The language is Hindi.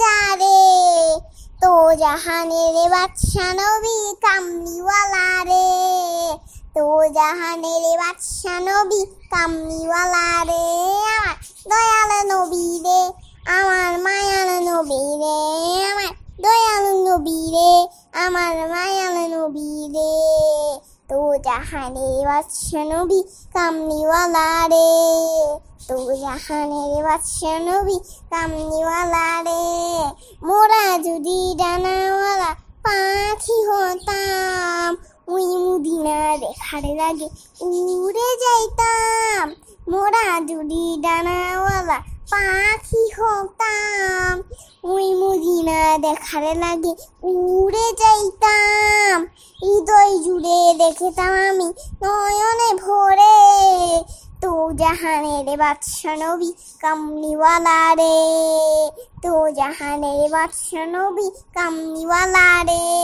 जावे तो जहाने रे बादशाह नबी कामली वाला रे तो जहाने रे बादशाह नबी কামলি ওয়ালা রে আমার দয়ালু নবী রে আমার মায়ালু নবী রে আমার দয়ালু নবী রে আমার মায়ালু নবী রে তো জাহানে বাদশা নবী কামলিওয়ালা রে তো জাহানে বাদশা নবী কামলিওয়ালা রে যদি ডানাওয়ালা পাখি হতাম ওই মুদিনা দেখারে লাগে উড়ে যাইতাম মোরা যদি ডানাওয়ালা পাখি হতাম ওই মুদিনা দেখার লাগে উড়ে যাইতাম হৃদয় জুড়ে দেখেতাম আমি নয়নে ভরে जहाने रे बादशाह नो भी कमनी वाला रे तो जहाने रे बादशाह नो भी कमनी वाला रे